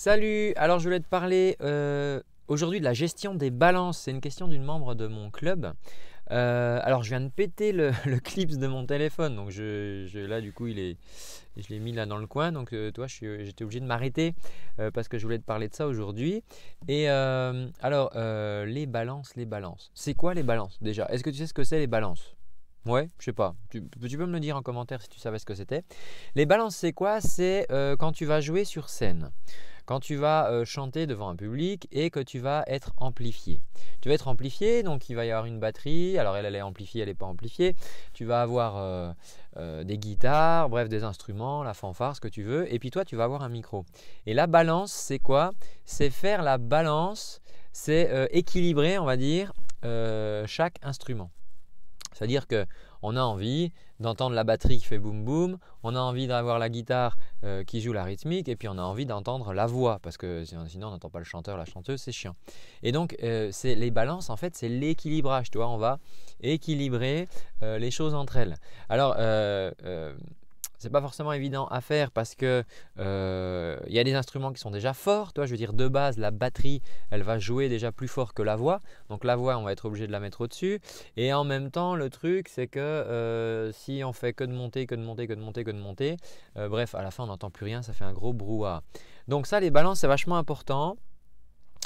Salut, alors je voulais te parler euh, aujourd'hui de la gestion des balances. C'est une question d'une membre de mon club. Euh, alors je viens de péter le, le clips de mon téléphone, donc je, là du coup il est, je l'ai mis là dans le coin, donc euh, toi j'étais obligé de m'arrêter parce que je voulais te parler de ça aujourd'hui. Et alors les balances, les balances, c'est quoi les balances déjà Est-ce que tu sais ce que c'est les balances Ouais, je sais pas. Tu, peux me le dire en commentaire si tu savais ce que c'était. Les balances, c'est quoi C'est euh, quand tu vas jouer sur scène, quand tu vas euh, chanter devant un public et que tu vas être amplifié. Tu vas être amplifié, donc il va y avoir une batterie. Alors elle, elle est amplifiée, elle n'est pas amplifiée. Tu vas avoir euh, des guitares, bref, des instruments, la fanfare, ce que tu veux. Et puis toi, tu vas avoir un micro. Et la balance, c'est quoi C'est faire la balance, c'est équilibrer, on va dire, chaque instrument. C'est-à-dire qu'on a envie d'entendre la batterie qui fait boum boum, on a envie d'avoir la guitare euh, qui joue la rythmique, et puis on a envie d'entendre la voix, parce que sinon on n'entend pas le chanteur, la chanteuse, c'est chiant. Et donc euh, les balances, en fait, c'est l'équilibrage, tu vois, on va équilibrer euh, les choses entre elles. Alors, n'est pas forcément évident à faire parce que euh, il y a des instruments qui sont déjà forts. je veux dire de base, la batterie, elle va jouer déjà plus fort que la voix. Donc la voix, on va être obligé de la mettre au-dessus. Et en même temps, le truc, c'est que euh, si on fait que de monter, que de monter, que de monter, que de monter, euh, bref, à la fin, on n'entend plus rien. Ça fait un gros brouhaha. Donc ça, les balances, c'est vachement important.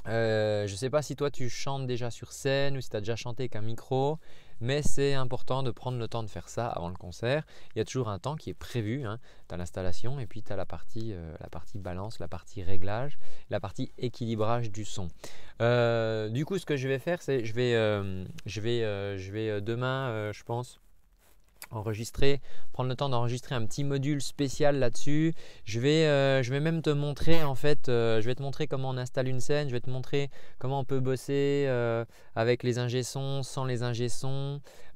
Euh, je ne sais pas si toi tu chantes déjà sur scène ou si tu as déjà chanté avec un micro, mais c'est important de prendre le temps de faire ça avant le concert. Il y a toujours un temps qui est prévu. Hein. Tu as l'installation et puis tu as la partie, euh, la partie balance, la partie réglage, la partie équilibrage du son. Euh, du coup, ce que je vais faire, c'est je vais, je vais, je vais demain, je pense, enregistrer, prendre le temps d'enregistrer un petit module spécial là-dessus. Je vais, euh, même te montrer en fait, euh, je vais te montrer comment on installe une scène, je vais te montrer comment on peut bosser euh, avec les ingé sans les ingé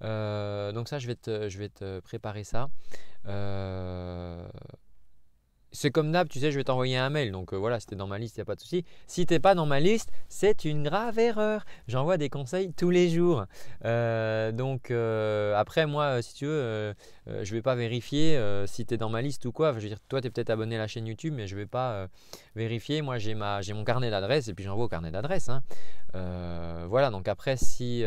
donc ça, je vais te, je vais te préparer ça c'est comme d'hab, tu sais, je vais t'envoyer un mail. Donc euh, voilà, si t'es dans ma liste, il n'y a pas de souci. Si t'es pas dans ma liste, c'est une grave erreur. J'envoie des conseils tous les jours. Euh, donc euh, après, moi, si tu veux, je vais pas vérifier si t'es dans ma liste ou quoi. je veux dire, toi, tu es peut-être abonné à la chaîne YouTube, mais je ne vais pas vérifier. Moi, j'ai mon carnet d'adresse et puis j'envoie au carnet d'adresse. Hein. voilà, donc après, si,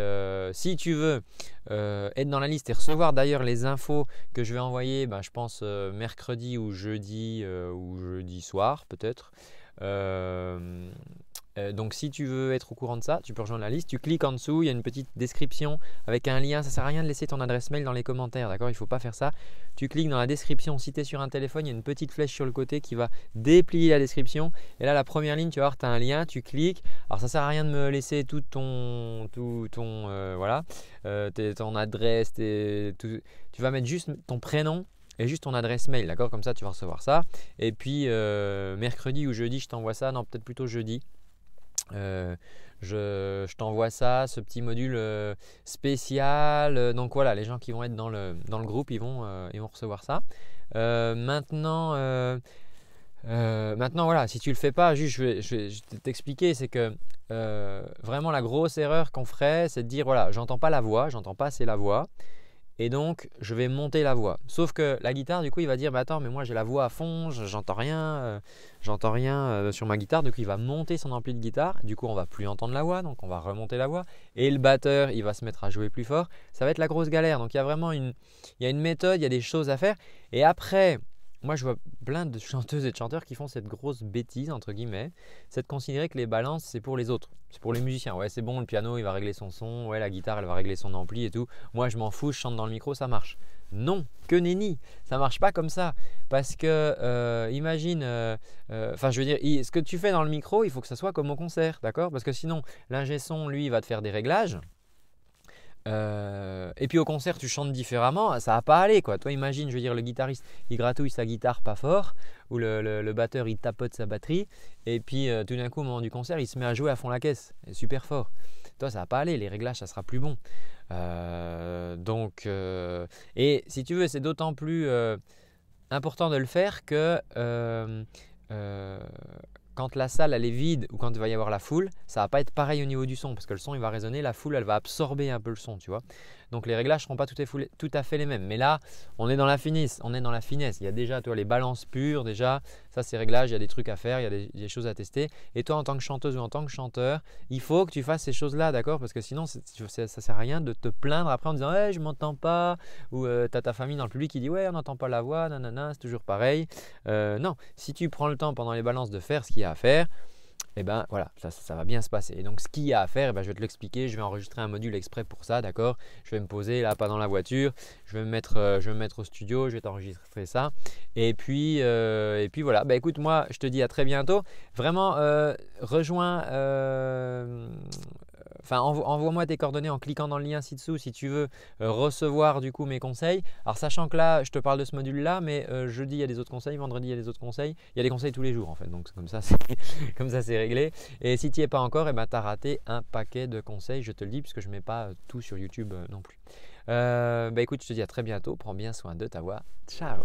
tu veux être dans la liste et recevoir d'ailleurs les infos que je vais envoyer, ben, je pense mercredi ou jeudi euh, ou jeudi soir peut-être. Euh, euh, donc si tu veux être au courant de ça, tu peux rejoindre la liste, tu cliques en dessous, il y a une petite description avec un lien, ça sert à rien de laisser ton adresse mail dans les commentaires, d'accord Il ne faut pas faire ça. Tu cliques dans la description, si tu es sur un téléphone, il y a une petite flèche sur le côté qui va déplier la description et là la première ligne, tu vas voir, tu as un lien, tu cliques. Alors ça ne sert à rien de me laisser tout ton ton voilà, ton adresse, tu vas mettre juste ton prénom et juste ton adresse mail, d'accord Comme ça, tu vas recevoir ça. Et puis, euh, mercredi ou jeudi, je t'envoie ça. Non, peut-être plutôt jeudi. Euh, je, t'envoie ça, ce petit module euh, spécial. Donc voilà, les gens qui vont être dans le, dans le groupe, ils vont, ils vont recevoir ça. maintenant, maintenant, voilà, si tu le fais pas, juste je vais, t'expliquer, c'est que vraiment la grosse erreur qu'on ferait, c'est de dire voilà, j'entends pas la voix, j'entends pas c'est la voix. Et donc, je vais monter la voix. Sauf que la guitare, du coup, il va dire, mais attends, mais moi j'ai la voix à fond, j'entends rien, euh, j'entends rien euh, sur ma guitare. Du coup, il va monter son ampli de guitare. Du coup, on va plus entendre la voix, donc on va remonter la voix. Et le batteur, il va se mettre à jouer plus fort. Ça va être la grosse galère. Donc, il y a vraiment il y a une méthode, il y a des choses à faire. Et après, moi, je vois plein de chanteuses et de chanteurs qui font cette grosse bêtise, entre guillemets, c'est de considérer que les balances, c'est pour les autres. C'est pour les musiciens. Ouais, c'est bon, le piano, il va régler son son. Ouais, la guitare, elle va régler son ampli et tout. Moi, je m'en fous, je chante dans le micro, ça marche. Non, que nenni, ça marche pas comme ça. Parce que, euh, imagine, euh, euh, enfin, je veux dire, ce que tu fais dans le micro, il faut que ça soit comme au concert, d'accord Parce que sinon, l'ingé son, lui, va te faire des réglages. Euh, et puis au concert, tu chantes différemment, ça va pas aller quoi. Toi, imagine, je veux dire, le guitariste, il gratouille sa guitare pas fort, ou le, le, batteur, il tapote sa batterie, et puis euh, tout d'un coup, au moment du concert, il se met à jouer à fond la caisse, super fort. Toi, ça va pas aller, les réglages, ça sera plus bon. Euh, donc, et si tu veux, c'est d'autant plus important de le faire que quand la salle elle est vide ou quand il va y avoir la foule, ça va pas être pareil au niveau du son parce que le son il va résonner, la foule elle va absorber un peu le son, tu vois. Donc les réglages ne seront pas tout à, fait, les mêmes. Mais là, on est dans la finesse. On est dans la finesse. Il y a déjà toi, les balances pures, déjà, ça c'est réglage, il y a des trucs à faire, il y a des, choses à tester. Et toi, en tant que chanteuse ou en tant que chanteur, il faut que tu fasses ces choses-là, d'accord Parce que sinon, ça ne sert à rien de te plaindre après en disant hey, «Eh, je m'entends pas ou euh, tu as ta famille dans le public qui dit ouais, on n'entend pas la voix, nanana, c'est toujours pareil. Euh, non, si tu prends le temps pendant les balances de faire ce qu'il y a à faire, et eh ben voilà, ça, va bien se passer. Et donc ce qu'il y a à faire, eh ben, je vais te l'expliquer, je vais enregistrer un module exprès pour ça, d'accord Je vais me poser là, pas dans la voiture, je vais me mettre, euh, je mettre au studio, je vais t'enregistrer ça. Et puis, euh, et puis voilà, bah, écoute, moi je te dis à très bientôt. Vraiment, euh, rejoins enfin envoie-moi tes coordonnées en cliquant dans le lien ci-dessous si tu veux euh, recevoir du coup mes conseils. Alors sachant que là, je te parle de ce module-là, mais euh, jeudi il y a des autres conseils, vendredi il y a des autres conseils, il y a des conseils tous les jours en fait, donc comme ça c'est réglé. Et si tu n'y es pas encore, et eh ben, raté un paquet de conseils, je te le dis, puisque je ne mets pas euh, tout sur YouTube non plus. bah écoute, je te dis à très bientôt, prends bien soin de ta voix, ciao.